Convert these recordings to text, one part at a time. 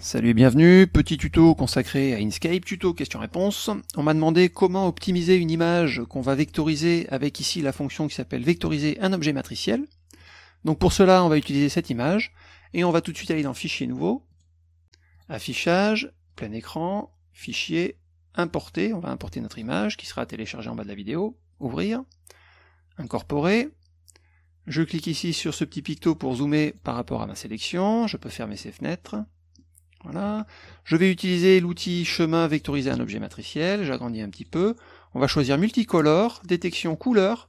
Salut et bienvenue, petit tuto consacré à Inkscape, tuto question-réponse. On m'a demandé comment optimiser une image qu'on va vectoriser avec ici la fonction qui s'appelle vectoriser un objet matriciel. Donc pour cela, on va utiliser cette image, et on va tout de suite aller dans Fichier nouveau, Affichage, plein écran, Fichier, Importer, on va importer notre image qui sera téléchargée en bas de la vidéo, Ouvrir, Incorporer, je clique ici sur ce petit picto pour zoomer par rapport à ma sélection, je peux fermer ces fenêtres, voilà. Je vais utiliser l'outil chemin vectoriser un objet matriciel, j'agrandis un petit peu. On va choisir multicolore, détection couleur.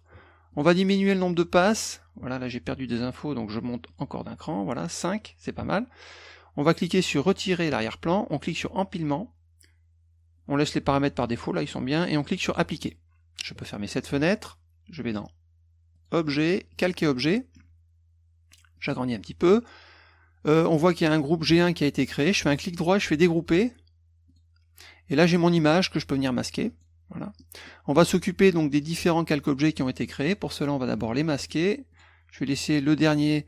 On va diminuer le nombre de passes. Voilà, là j'ai perdu des infos, donc je monte encore d'un cran. Voilà, 5, c'est pas mal. On va cliquer sur retirer l'arrière-plan, on clique sur empilement. On laisse les paramètres par défaut, là ils sont bien, et on clique sur appliquer. Je peux fermer cette fenêtre. Je vais dans objet, calquer objet. J'agrandis un petit peu. Euh, on voit qu'il y a un groupe G1 qui a été créé. Je fais un clic droit, je fais dégrouper. Et là, j'ai mon image que je peux venir masquer. Voilà. On va s'occuper donc des différents calques objets qui ont été créés. Pour cela, on va d'abord les masquer. Je vais laisser le dernier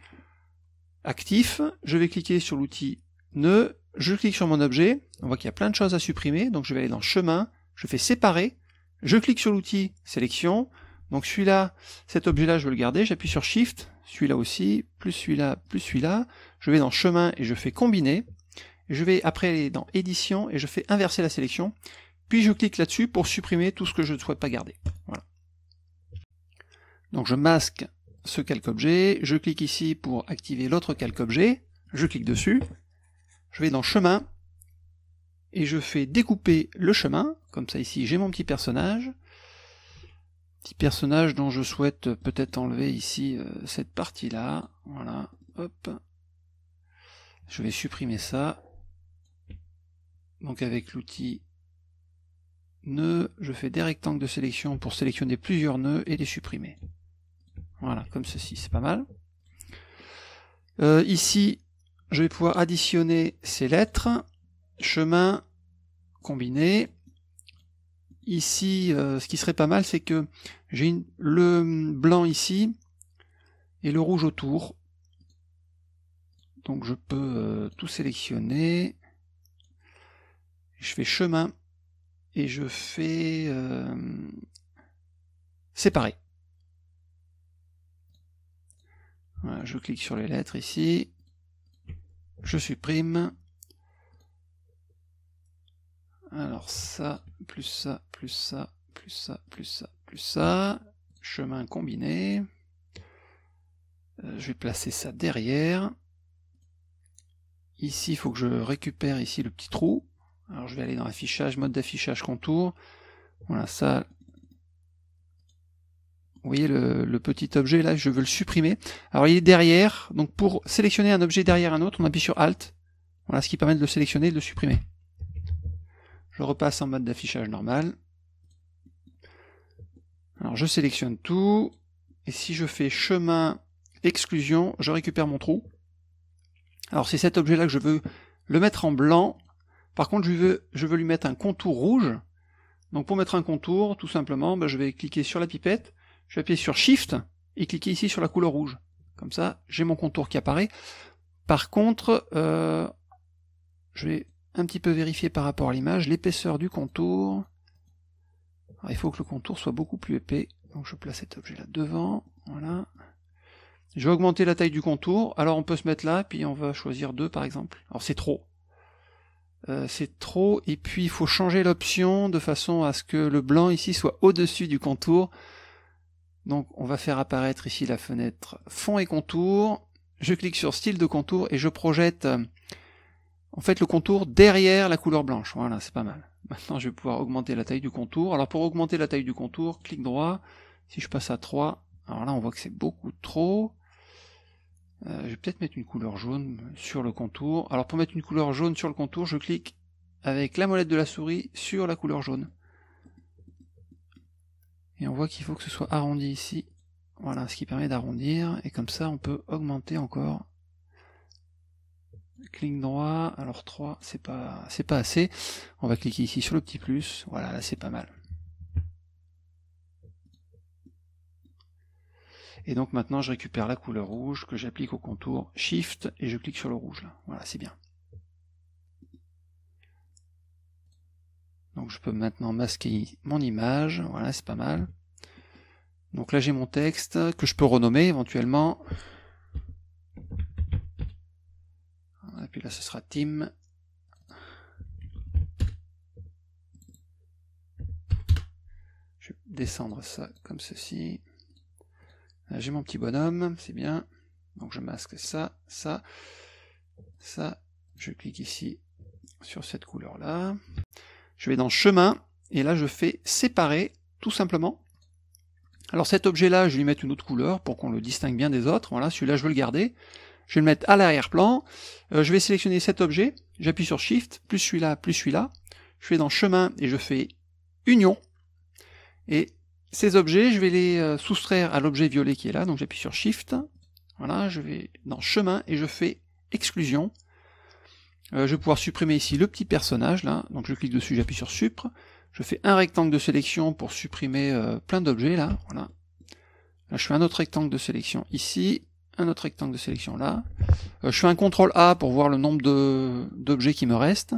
actif. Je vais cliquer sur l'outil nœud. Je clique sur mon objet. On voit qu'il y a plein de choses à supprimer. Donc je vais aller dans chemin. Je fais séparer. Je clique sur l'outil sélection. Donc celui-là, cet objet-là, je veux le garder. J'appuie sur Shift celui-là aussi, plus celui-là, plus celui-là. Je vais dans chemin et je fais combiner. Je vais après aller dans édition et je fais inverser la sélection. Puis je clique là-dessus pour supprimer tout ce que je ne souhaite pas garder. Voilà. Donc je masque ce calque objet, je clique ici pour activer l'autre calque objet, je clique dessus, je vais dans chemin, et je fais découper le chemin, comme ça ici j'ai mon petit personnage, petit personnage dont je souhaite peut-être enlever ici euh, cette partie-là. Voilà, hop. Je vais supprimer ça. Donc avec l'outil nœud, je fais des rectangles de sélection pour sélectionner plusieurs nœuds et les supprimer. Voilà, comme ceci, c'est pas mal. Euh, ici, je vais pouvoir additionner ces lettres, chemin combiné, ici, euh, ce qui serait pas mal, c'est que j'ai le blanc ici et le rouge autour. Donc je peux euh, tout sélectionner. Je fais chemin et je fais euh, séparer. je clique sur les lettres ici. Je supprime. Alors ça, plus ça, plus ça, plus ça, plus ça, plus ça. Chemin combiné. Euh, je vais placer ça derrière. Ici, il faut que je récupère ici le petit trou. Alors je vais aller dans affichage, mode d'affichage contour. Voilà, ça. Vous voyez le, le, petit objet là, je veux le supprimer. Alors il est derrière, donc pour sélectionner un objet derrière un autre, on appuie sur Alt. Voilà ce qui permet de le sélectionner et de le supprimer. Je repasse en mode d'affichage normal. Alors je sélectionne tout, et si je fais chemin exclusion, je récupère mon trou. Alors c'est cet objet là que je veux le mettre en blanc, par contre je veux, je veux lui mettre un contour rouge, donc pour mettre un contour, tout simplement, bah, je vais cliquer sur la pipette, je vais appuyer sur Shift, et cliquer ici sur la couleur rouge. Comme ça, j'ai mon contour qui apparaît. Par contre, euh, je vais un petit peu vérifier par rapport à l'image l'épaisseur du contour. il faut que le contour soit beaucoup plus épais. Donc je place cet objet là devant. Voilà. Je vais augmenter la taille du contour. Alors on peut se mettre là, puis on va choisir 2 par exemple. Alors c'est trop. Euh, c'est trop. Et puis il faut changer l'option de façon à ce que le blanc ici soit au-dessus du contour. Donc on va faire apparaître ici la fenêtre fond et contour. Je clique sur style de contour et je projette en fait le contour derrière la couleur blanche. Voilà, c'est pas mal. Maintenant, je vais pouvoir augmenter la taille du contour. Alors pour augmenter la taille du contour, clic droit. Si je passe à 3, alors là, on voit que c'est beaucoup trop. Euh, je vais peut-être mettre une couleur jaune sur le contour. Alors pour mettre une couleur jaune sur le contour, je clique avec la molette de la souris sur la couleur jaune. Et on voit qu'il faut que ce soit arrondi ici. Voilà, ce qui permet d'arrondir. Et comme ça, on peut augmenter encore clic droit, alors 3, c'est pas, c'est pas assez. On va cliquer ici sur le petit plus, voilà, là c'est pas mal. Et donc maintenant je récupère la couleur rouge que j'applique au contour Shift et je clique sur le rouge Voilà, c'est bien. Donc je peux maintenant masquer mon image, voilà, c'est pas mal. Donc là j'ai mon texte que je peux renommer éventuellement. ce sera team. Je vais descendre ça comme ceci. J'ai mon petit bonhomme, c'est bien. Donc je masque ça, ça, ça. Je clique ici sur cette couleur-là. Je vais dans chemin, et là je fais séparer, tout simplement. Alors cet objet-là, je vais lui mettre une autre couleur pour qu'on le distingue bien des autres. Voilà, celui-là, je veux le garder je vais le mettre à l'arrière-plan, euh, je vais sélectionner cet objet, j'appuie sur Shift, plus celui-là, plus celui-là, je vais dans Chemin et je fais Union, et ces objets, je vais les euh, soustraire à l'objet violet qui est là, donc j'appuie sur Shift, voilà, je vais dans Chemin et je fais Exclusion, euh, je vais pouvoir supprimer ici le petit personnage, là, donc je clique dessus, j'appuie sur Supre, je fais un rectangle de sélection pour supprimer plein d'objets là, voilà. Là je fais un autre rectangle de sélection ici, un autre rectangle de sélection là. Euh, je fais un CTRL A pour voir le nombre d'objets qui me restent.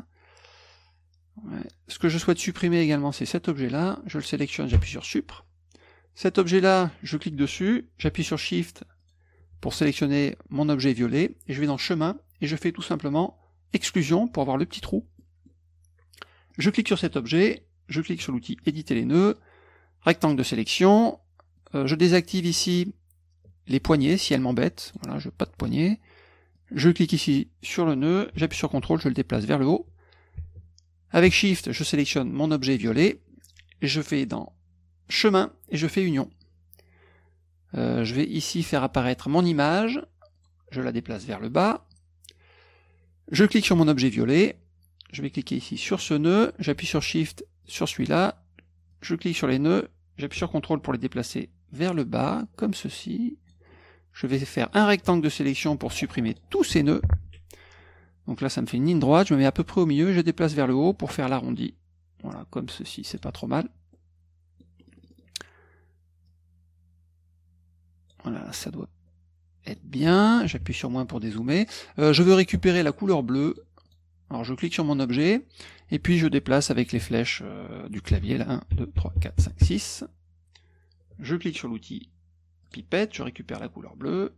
Ce que je souhaite supprimer également, c'est cet objet-là. Je le sélectionne, j'appuie sur Supr. Cet objet-là, je clique dessus, j'appuie sur Shift pour sélectionner mon objet violet, et je vais dans Chemin, et je fais tout simplement Exclusion pour avoir le petit trou. Je clique sur cet objet, je clique sur l'outil Éditer les nœuds, rectangle de sélection, euh, je désactive ici les poignées si elles m'embêtent. Voilà, je n'ai pas de poignée. Je clique ici sur le nœud, j'appuie sur CTRL, je le déplace vers le haut. Avec SHIFT, je sélectionne mon objet violet, je fais dans Chemin et je fais Union. Euh, je vais ici faire apparaître mon image, je la déplace vers le bas. Je clique sur mon objet violet, je vais cliquer ici sur ce nœud, j'appuie sur SHIFT sur celui-là, je clique sur les nœuds, j'appuie sur CTRL pour les déplacer vers le bas, comme ceci, je vais faire un rectangle de sélection pour supprimer tous ces nœuds. Donc là, ça me fait une ligne droite, je me mets à peu près au milieu, je déplace vers le haut pour faire l'arrondi. Voilà, comme ceci, c'est pas trop mal. Voilà, ça doit être bien. J'appuie sur moins pour dézoomer. Euh, je veux récupérer la couleur bleue. Alors je clique sur mon objet, et puis je déplace avec les flèches euh, du clavier, là, 1, 2, 3, 4, 5, 6. Je clique sur l'outil, pipette, je récupère la couleur bleue,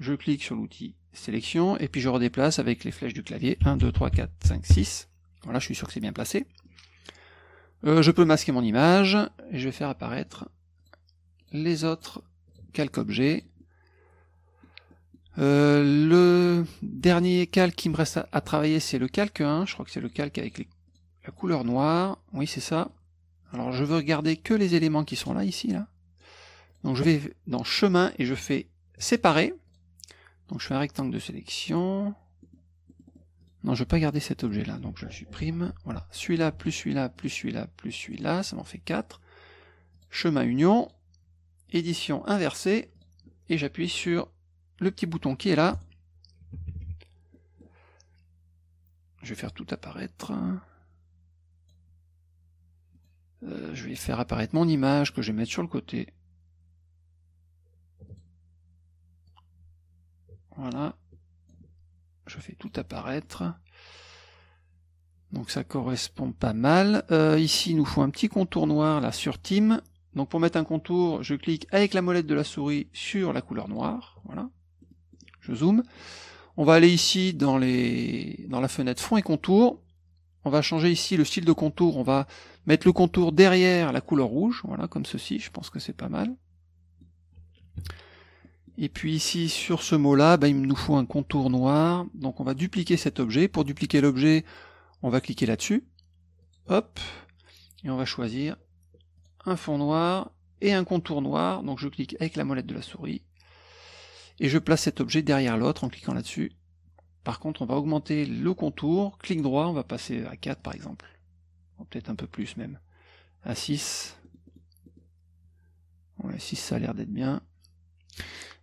je clique sur l'outil sélection, et puis je redéplace avec les flèches du clavier, 1, 2, 3, 4, 5, 6. Voilà, je suis sûr que c'est bien placé. Euh, je peux masquer mon image, et je vais faire apparaître les autres calques objets. Euh, le dernier calque qui me reste à, travailler, c'est le calque 1. Je crois que c'est le calque avec la couleur noire. Oui, c'est ça. Alors, je veux regarder que les éléments qui sont là, ici, là. Donc je vais dans chemin et je fais séparer. Donc je fais un rectangle de sélection. Non, je ne veux pas garder cet objet-là, donc je le supprime. Voilà, celui-là, plus celui-là, plus celui-là, plus celui-là, ça m'en fait 4. Chemin union, édition inversée, et j'appuie sur le petit bouton qui est là. Je vais faire tout apparaître. Euh, je vais faire apparaître mon image que je vais mettre sur le côté. Voilà. Je fais tout apparaître. Donc ça correspond pas mal. Euh, ici, il nous faut un petit contour noir là sur Team. Donc pour mettre un contour, je clique avec la molette de la souris sur la couleur noire. Voilà. Je zoome. On va aller ici dans, les... dans la fenêtre fond et contour. On va changer ici le style de contour. On va mettre le contour derrière la couleur rouge. Voilà, comme ceci. Je pense que c'est pas mal. Et puis ici, sur ce mot-là, ben, il nous faut un contour noir. Donc on va dupliquer cet objet. Pour dupliquer l'objet, on va cliquer là-dessus. Hop. Et on va choisir un fond noir et un contour noir. Donc je clique avec la molette de la souris. Et je place cet objet derrière l'autre en cliquant là-dessus. Par contre, on va augmenter le contour. Clic droit, on va passer à 4 par exemple. Peut-être un peu plus même. À 6. Ouais, 6 ça a l'air d'être bien.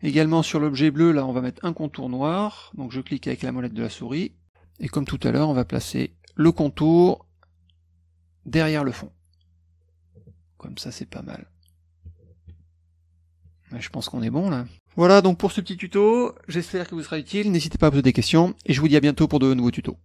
Également sur l'objet bleu, là on va mettre un contour noir, donc je clique avec la molette de la souris, et comme tout à l'heure on va placer le contour derrière le fond. Comme ça c'est pas mal. Je pense qu'on est bon là. Voilà donc pour ce petit tuto, j'espère que vous sera utile, n'hésitez pas à poser des questions, et je vous dis à bientôt pour de nouveaux tutos.